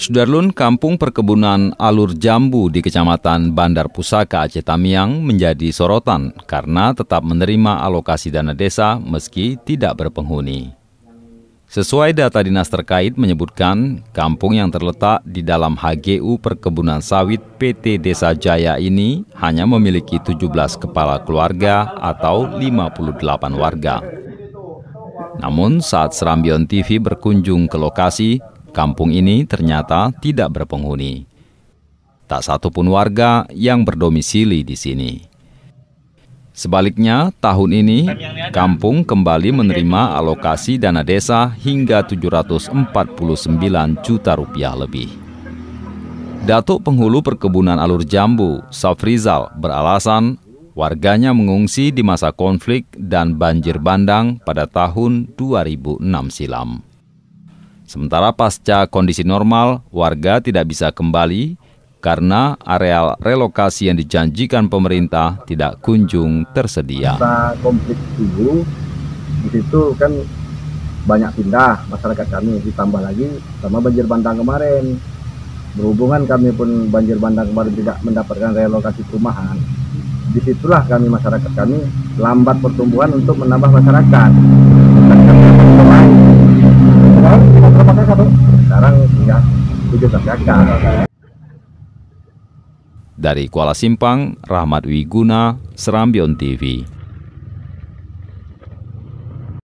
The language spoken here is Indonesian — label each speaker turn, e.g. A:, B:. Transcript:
A: Sudarlun Kampung Perkebunan Alur Jambu di Kecamatan Bandar Pusaka Aceh Tamiang menjadi sorotan karena tetap menerima alokasi dana desa meski tidak berpenghuni. Sesuai data dinas terkait menyebutkan, kampung yang terletak di dalam HGU Perkebunan Sawit PT Desa Jaya ini hanya memiliki 17 kepala keluarga atau 58 warga. Namun saat Serambion TV berkunjung ke lokasi, kampung ini ternyata tidak berpenghuni. Tak satupun warga yang berdomisili di sini. Sebaliknya, tahun ini kampung kembali menerima alokasi dana desa hingga 749 juta rupiah lebih. Datuk Penghulu Perkebunan Alur Jambu, Safrizal, beralasan warganya mengungsi di masa konflik dan banjir bandang pada tahun 2006 silam. Sementara pasca kondisi normal, warga tidak bisa kembali karena areal relokasi yang dijanjikan pemerintah tidak kunjung tersedia.
B: Masa konflik dulu, di situ kan banyak pindah masyarakat kami ditambah lagi sama banjir bandang kemarin berhubungan kami pun banjir bandang kemarin tidak mendapatkan relokasi perumahan disitulah kami masyarakat kami lambat pertumbuhan untuk menambah masyarakat Dari
A: Kuala Simpang, Rahmat Wiguna, Serambion TV.